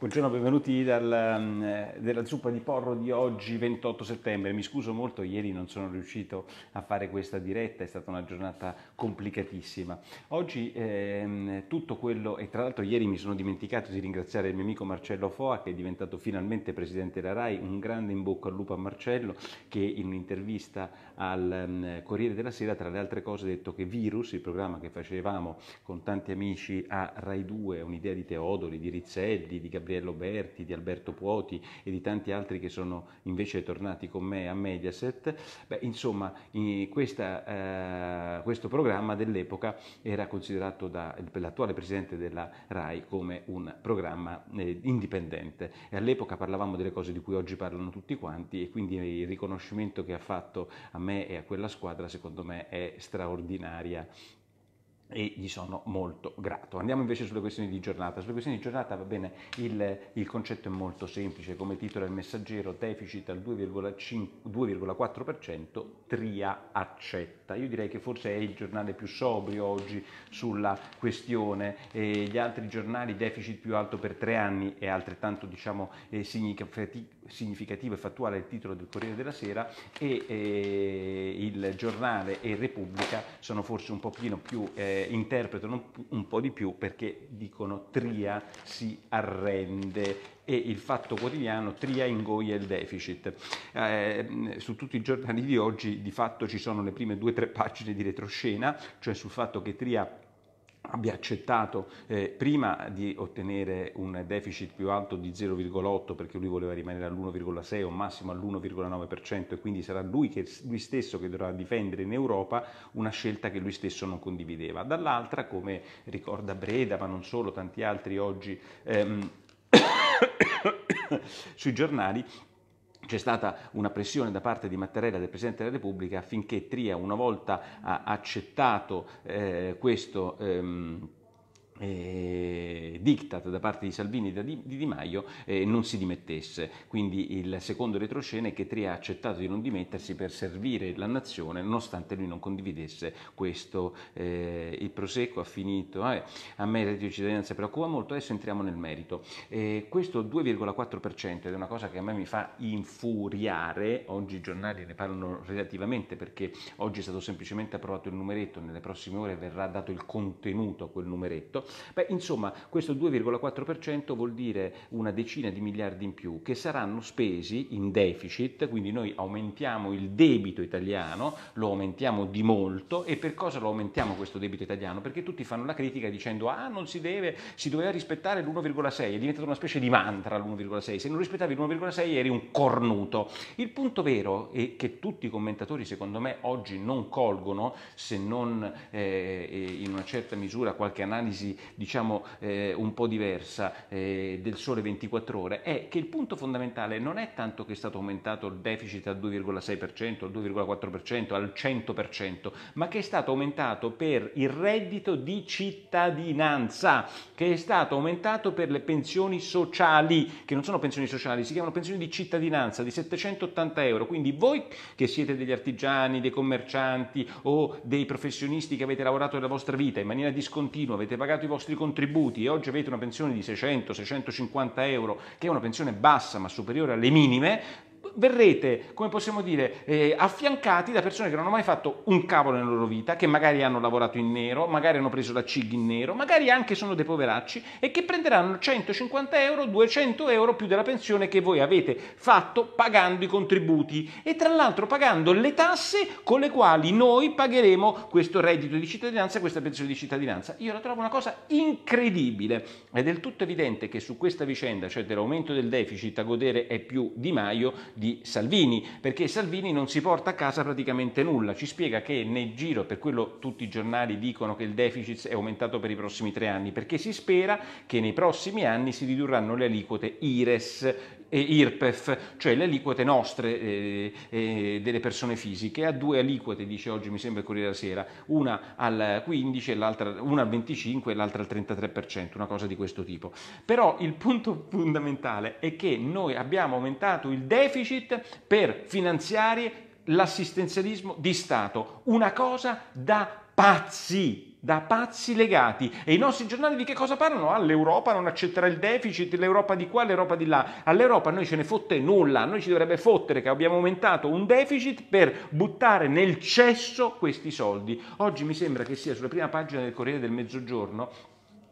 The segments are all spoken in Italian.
Buongiorno, benvenuti dal, mm, eh, della zuppa di porro di oggi 28 settembre. Mi scuso molto, ieri non sono riuscito a fare questa diretta, è stata una giornata complicatissima. Oggi ehm, tutto quello, e tra l'altro ieri mi sono dimenticato di ringraziare il mio amico Marcello Foa che è diventato finalmente presidente della RAI, un grande in bocca al lupo a Marcello che in un'intervista al um, Corriere della Sera tra le altre cose ha detto che Virus, il programma che facevamo con tanti amici a RAI 2, un'idea di Teodoli, di Rizzelli, di Gabriele, Gabriello Berti, di Alberto Puoti e di tanti altri che sono invece tornati con me a Mediaset, beh, insomma in questa, eh, questo programma dell'epoca era considerato dall'attuale presidente della RAI come un programma eh, indipendente e all'epoca parlavamo delle cose di cui oggi parlano tutti quanti e quindi il riconoscimento che ha fatto a me e a quella squadra secondo me è straordinaria e gli sono molto grato. Andiamo invece sulle questioni di giornata. Sulle questioni di giornata va bene, il, il concetto è molto semplice, come titolo il messaggero deficit al 2,4%, Tria accetta. Io direi che forse è il giornale più sobrio oggi sulla questione, e gli altri giornali deficit più alto per tre anni è altrettanto diciamo, eh, significativo significativo e fattuale il titolo del Corriere della Sera e eh, il giornale e Repubblica sono forse un pochino più, eh, interpretano un po' di più perché dicono Tria si arrende e il fatto quotidiano Tria ingoia il deficit. Eh, su tutti i giornali di oggi di fatto ci sono le prime due o tre pagine di retroscena, cioè sul fatto che Tria abbia accettato eh, prima di ottenere un deficit più alto di 0,8 perché lui voleva rimanere all'1,6 o massimo all'1,9% e quindi sarà lui, che, lui, stesso che dovrà difendere in Europa una scelta che lui stesso non condivideva. Dall'altra, come ricorda Breda, ma non solo, tanti altri oggi ehm, sui giornali, c'è stata una pressione da parte di Mattarella del Presidente della Repubblica affinché Tria, una volta accettato eh, questo ehm, eh, diktat da parte di Salvini e di Di Maio eh, non si dimettesse. Quindi il secondo retroscena è che Tria ha accettato di non dimettersi per servire la nazione nonostante lui non condividesse questo. Eh, il prosecco ha finito. Ah, a me la cittadinanza preoccupa molto, adesso entriamo nel merito. Eh, questo 2,4% è una cosa che a me mi fa infuriare, oggi i giornali ne parlano relativamente perché oggi è stato semplicemente approvato il numeretto, nelle prossime ore verrà dato il contenuto a quel numeretto Beh, insomma, questo 2,4% vuol dire una decina di miliardi in più che saranno spesi in deficit, quindi noi aumentiamo il debito italiano, lo aumentiamo di molto e per cosa lo aumentiamo questo debito italiano? Perché tutti fanno la critica dicendo ah non si deve, si doveva rispettare l'1,6, è diventato una specie di mantra l'1,6, se non rispettavi l'1,6 eri un cornuto. Il punto vero e che tutti i commentatori secondo me oggi non colgono se non eh, eh in una certa misura qualche analisi diciamo eh, un po' diversa eh, del sole 24 ore è che il punto fondamentale non è tanto che è stato aumentato il deficit al 2,6%, al 2,4%, al 100%, ma che è stato aumentato per il reddito di cittadinanza, che è stato aumentato per le pensioni sociali, che non sono pensioni sociali, si chiamano pensioni di cittadinanza di 780 euro. Quindi voi che siete degli artigiani, dei commercianti o dei professionisti che avete lavorato nella vostra vita in maniera discontinua, avete pagato pagato i vostri contributi e oggi avete una pensione di 600-650 euro, che è una pensione bassa ma superiore alle minime, verrete, come possiamo dire, eh, affiancati da persone che non hanno mai fatto un cavolo nella loro vita, che magari hanno lavorato in nero, magari hanno preso la CIG in nero, magari anche sono dei poveracci e che prenderanno 150 euro, 200 euro più della pensione che voi avete fatto pagando i contributi e tra l'altro pagando le tasse con le quali noi pagheremo questo reddito di cittadinanza, e questa pensione di cittadinanza. Io la trovo una cosa incredibile. È del tutto evidente che su questa vicenda, cioè dell'aumento del deficit a godere è più Di Maio, di Salvini, perché Salvini non si porta a casa praticamente nulla, ci spiega che nel giro, per quello tutti i giornali dicono che il deficit è aumentato per i prossimi tre anni, perché si spera che nei prossimi anni si ridurranno le aliquote IRES, e IRPEF, cioè le aliquote nostre eh, eh, delle persone fisiche, ha due aliquote, dice oggi mi sembra il Corriere della Sera, una al 15 l'altra una al 25 e l'altra al 33%, una cosa di questo tipo. Però il punto fondamentale è che noi abbiamo aumentato il deficit deficit per finanziare l'assistenzialismo di Stato, una cosa da pazzi, da pazzi legati. E i nostri giornali di che cosa parlano? All'Europa ah, non accetterà il deficit, l'Europa di qua, l'Europa di là. All'Europa noi ce ne fotte nulla, noi ci dovrebbe fottere che abbiamo aumentato un deficit per buttare nel cesso questi soldi. Oggi mi sembra che sia sulla prima pagina del Corriere del Mezzogiorno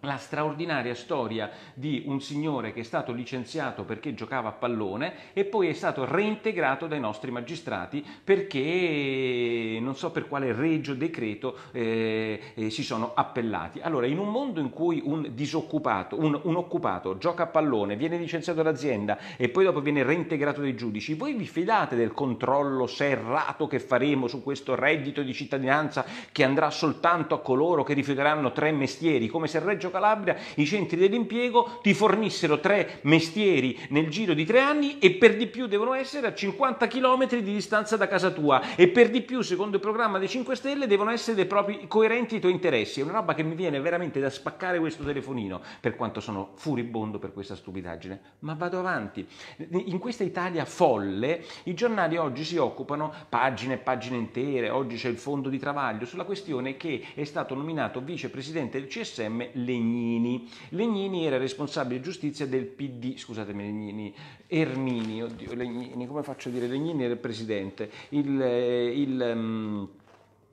la straordinaria storia di un signore che è stato licenziato perché giocava a pallone e poi è stato reintegrato dai nostri magistrati perché non so per quale regio decreto eh, eh, si sono appellati. Allora, in un mondo in cui un disoccupato, un, un occupato gioca a pallone, viene licenziato dall'azienda e poi dopo viene reintegrato dai giudici, voi vi fidate del controllo serrato che faremo su questo reddito di cittadinanza che andrà soltanto a coloro che rifiuteranno tre mestieri, come se il reggio Reggio Calabria i centri dell'impiego ti fornissero tre mestieri nel giro di tre anni e per di più devono essere a 50 km di distanza da casa tua e per di più secondo il programma dei 5 Stelle devono essere dei propri, coerenti ai tuoi interessi. È una roba che mi viene veramente da spaccare questo telefonino per quanto sono furibondo per questa stupidaggine. Ma vado avanti. In questa Italia folle i giornali oggi si occupano pagine e pagine intere, oggi c'è il fondo di travaglio sulla questione che è stato nominato vicepresidente del CSM Legnini Legnini. Legnini era responsabile giustizia del PD, scusatemi Legnini, Ermini, oddio Legnini, come faccio a dire Legnini era il presidente, il, eh, il mm,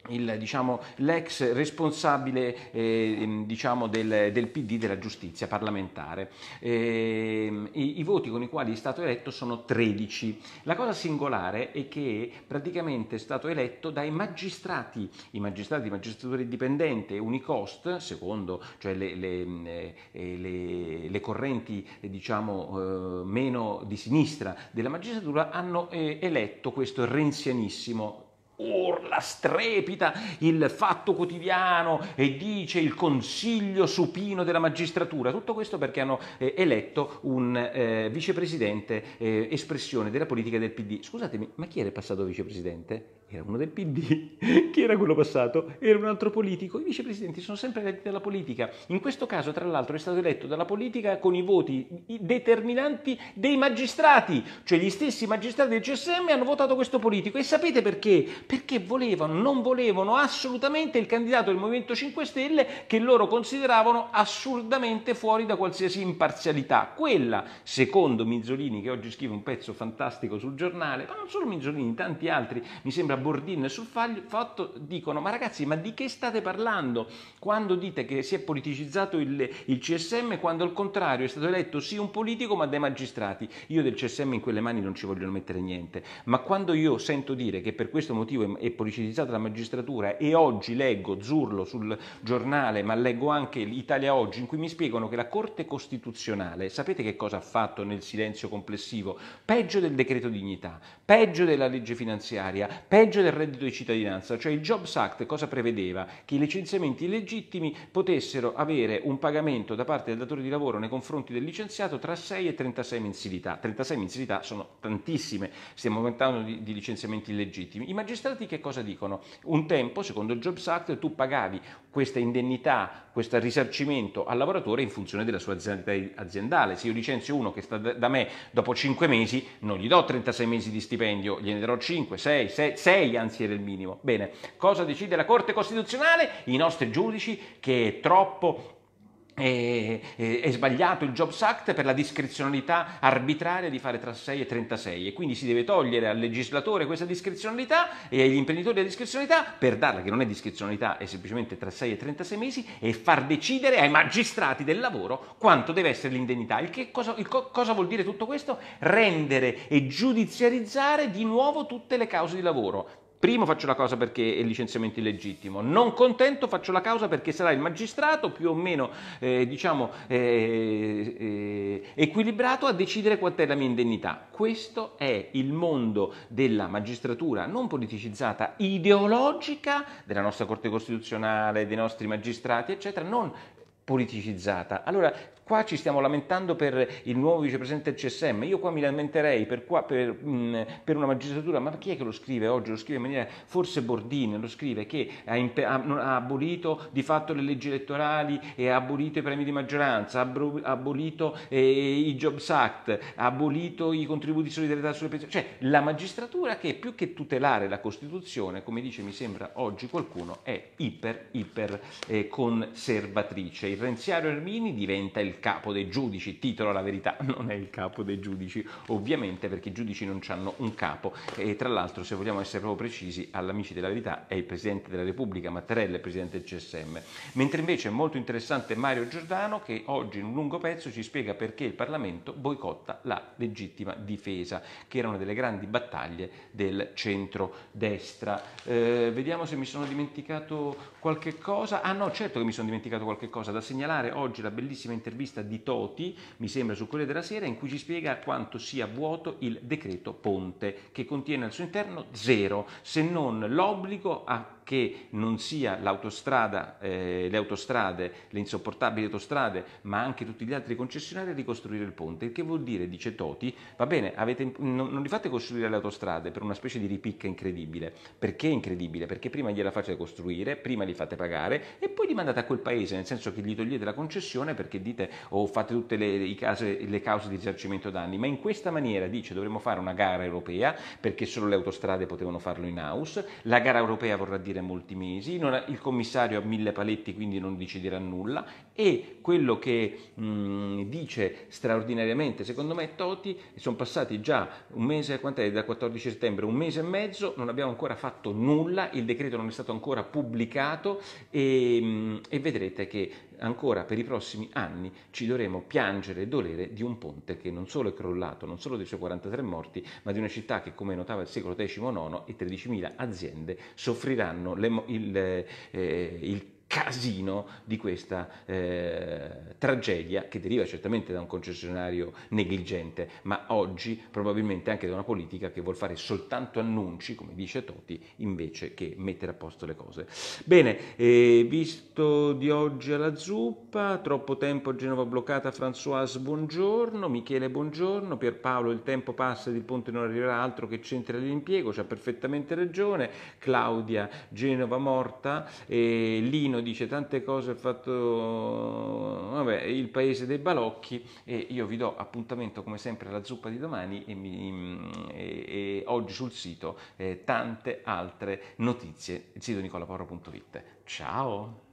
il, diciamo, l'ex responsabile eh, ehm, diciamo del, del, PD della giustizia parlamentare. Eh, i, i, voti con i quali è stato eletto sono 13. La cosa singolare è che praticamente è stato eletto dai magistrati, i magistrati, magistratura indipendente, Unicost, secondo cioè le, le, eh, eh, le, le, correnti eh, diciamo, eh, meno di sinistra della magistratura, hanno eletto questo renzianissimo urla, strepita il fatto quotidiano e dice il consiglio supino della magistratura. Tutto questo perché hanno eh, eletto un eh, vicepresidente eh, espressione della politica del PD. Scusatemi, ma chi era il passato vicepresidente? era uno del PD, chi era quello passato? Era un altro politico. I vicepresidenti sono sempre eletti dalla politica. In questo caso, tra l'altro, è stato eletto dalla politica con i voti determinanti dei magistrati, cioè gli stessi magistrati del CSM hanno votato questo politico. E sapete perché? Perché volevano, non volevano assolutamente il candidato del Movimento 5 Stelle che loro consideravano assurdamente fuori da qualsiasi imparzialità. Quella, secondo Minzolini, che oggi scrive un pezzo fantastico sul giornale, ma non solo Minzolini, tanti altri, mi sembra c'era Bordin sul fatto, dicono ma ragazzi ma di che state parlando quando dite che si è politicizzato il, il CSM quando al contrario è stato eletto sì un politico ma dai magistrati. Io del CSM in quelle mani non ci vogliono mettere niente, ma quando io sento dire che per questo motivo è politicizzata la magistratura e oggi leggo Zurlo sul giornale, ma leggo anche Italia Oggi in cui mi spiegano che la Corte Costituzionale, sapete che cosa ha fatto nel silenzio complessivo? Peggio del decreto dignità, peggio della legge finanziaria, peggio legge del reddito di cittadinanza, cioè il Jobs Act cosa prevedeva? Che i licenziamenti illegittimi potessero avere un pagamento da parte del datore di lavoro nei confronti del licenziato tra 6 e 36 mensilità. 36 mensilità sono tantissime, stiamo aumentando di, di licenziamenti illegittimi. I magistrati che cosa dicono? Un tempo, secondo il Jobs Act, tu pagavi questa indennità, questo risarcimento al lavoratore in funzione della sua azienda aziendale. Se io licenzio uno che sta da me dopo 5 mesi, non gli do 36 mesi di stipendio, gliene darò 5, 6, 6, 6 6 anzi era il minimo. Bene, cosa decide la Corte Costituzionale? I nostri giudici che è troppo è, sbagliato il Jobs Act per la discrezionalità arbitraria di fare tra 6 e 36 e quindi si deve togliere al legislatore questa discrezionalità e agli imprenditori la discrezionalità per darla che non è discrezionalità è semplicemente tra 6 e 36 mesi e far decidere ai magistrati del lavoro quanto deve essere l'indennità. Il che cosa, il co- cosa vuol dire tutto questo? Rendere e giudiziarizzare di nuovo tutte le cause di lavoro Primo faccio la causa perché è licenziamento illegittimo, non contento faccio la causa perché sarà il magistrato più o meno eh, diciamo, eh, eh, equilibrato a decidere quant'è la mia indennità. Questo è il mondo della magistratura non politicizzata, ideologica della nostra Corte Costituzionale, dei nostri magistrati, eccetera, non politicizzata. Allora Qua ci stiamo lamentando per il nuovo vicepresidente del CSM, io qua mi lamenterei per, qua, per, mh, mm, per una magistratura, ma chi è che lo scrive oggi? Lo scrive in maniera, forse Bordin lo scrive, che ha, imp- ha, abolito di fatto le leggi elettorali e ha abolito i premi di maggioranza, ha abro- abolito eh, i Jobs Act, ha abolito i contributi di solidarietà sulle pensioni, cioè la magistratura che più che tutelare la Costituzione, come dice mi sembra oggi qualcuno, è iper, iper eh, conservatrice. Il Renziario Ermini diventa il capo dei giudici, titolo La verità non è il capo dei giudici, ovviamente perché i giudici non hanno un capo e tra l'altro se vogliamo essere proprio precisi, all'Amici della Verità è il Presidente della Repubblica, Mattarella è Presidente del CSM, mentre invece è molto interessante Mario Giordano che oggi in un lungo pezzo ci spiega perché il Parlamento boicotta la legittima difesa, che era una delle grandi battaglie del centro-destra. Eh, vediamo se mi sono dimenticato qualche cosa, ah no certo che mi sono dimenticato qualche cosa, da segnalare oggi la bellissima intervista un'intervista di Toti, mi sembra su Corriere della Sera, in cui ci spiega quanto sia vuoto il decreto Ponte, che contiene al suo interno zero, se non l'obbligo a che non sia l'autostrada, eh, le autostrade, le insopportabili autostrade, ma anche tutti gli altri concessionari a ricostruire il ponte. Il che vuol dire, dice Toti, va bene, avete, non, non, li fate costruire le autostrade per una specie di ripicca incredibile. Perché incredibile? Perché prima gliela fate costruire, prima li fate pagare e poi li mandate a quel paese, nel senso che gli togliete la concessione perché dite o oh, fate tutte le, case, le cause di risarcimento danni. Ma in questa maniera, dice, dovremmo fare una gara europea perché solo le autostrade potevano farlo in house. La gara europea vorrà dire molti mesi, ha, il commissario ha mille paletti quindi non deciderà nulla e quello che mh, dice straordinariamente, secondo me, Toti, sono passati già un mese, quant'è, da 14 settembre, un mese e mezzo, non abbiamo ancora fatto nulla, il decreto non è stato ancora pubblicato e, mh, e vedrete che ancora per i prossimi anni ci dovremo piangere e dolere di un ponte che non solo è crollato, non solo dei suoi 43 morti, ma di una città che, come notava il secolo XIX e 13.000 aziende soffriranno le, il, eh, il casino di questa eh, tragedia che deriva certamente da un concessionario negligente, ma oggi probabilmente anche da una politica che vuol fare soltanto annunci, come dice Toti, invece che mettere a posto le cose. Bene, eh, visto di oggi alla zuppa, troppo tempo a Genova bloccata, Françoise buongiorno, Michele buongiorno, Pierpaolo il tempo passa e il ponte non arriverà altro che centri all'impiego, c'ha perfettamente ragione, Claudia Genova morta, eh, Lino dice tante cose, ha fatto vabbè, il paese dei balocchi e io vi do appuntamento come sempre alla zuppa di domani e, mi, e, e oggi sul sito eh, tante altre notizie, il sito nicolaporro.it. Ciao!